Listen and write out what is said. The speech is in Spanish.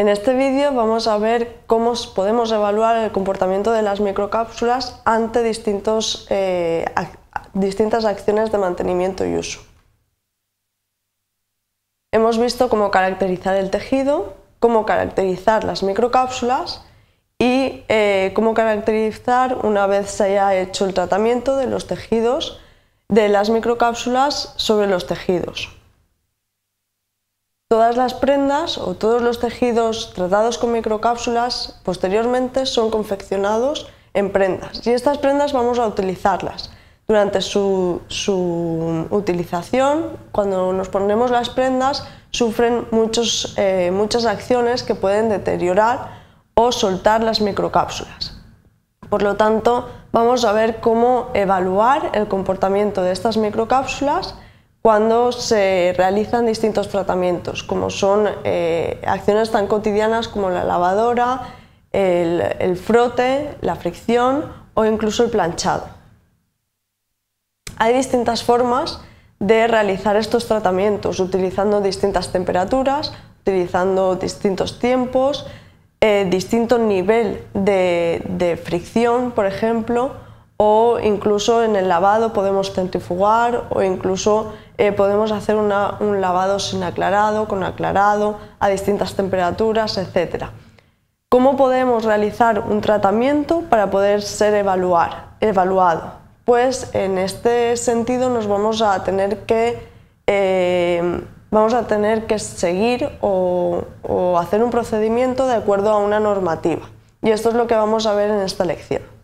En este vídeo vamos a ver cómo podemos evaluar el comportamiento de las microcápsulas ante eh, distintas acciones de mantenimiento y uso. Hemos visto cómo caracterizar el tejido, cómo caracterizar las microcápsulas y eh, cómo caracterizar una vez se haya hecho el tratamiento de los tejidos, de las microcápsulas sobre los tejidos. Todas las prendas o todos los tejidos tratados con microcápsulas posteriormente son confeccionados en prendas y estas prendas vamos a utilizarlas. Durante su, utilización, cuando nos ponemos las prendas, sufren eh, muchas acciones que pueden deteriorar o soltar las microcápsulas. Por lo tanto, vamos a ver cómo evaluar el comportamiento de estas microcápsulas cuando se realizan distintos tratamientos, como son eh, acciones tan cotidianas como la lavadora, el, frote, la fricción o incluso el planchado. Hay distintas formas de realizar estos tratamientos, utilizando distintas temperaturas, utilizando distintos tiempos, eh, distinto nivel de fricción, por ejemplo, o incluso en el lavado podemos centrifugar o incluso eh, podemos hacer un lavado sin aclarado, con aclarado, a distintas temperaturas, etc. ¿Cómo podemos realizar un tratamiento para poder ser evaluar, evaluado? Pues en este sentido nos vamos a tener que, eh, vamos a tener que seguir o hacer un procedimiento de acuerdo a una normativa. Y esto es lo que vamos a ver en esta lección.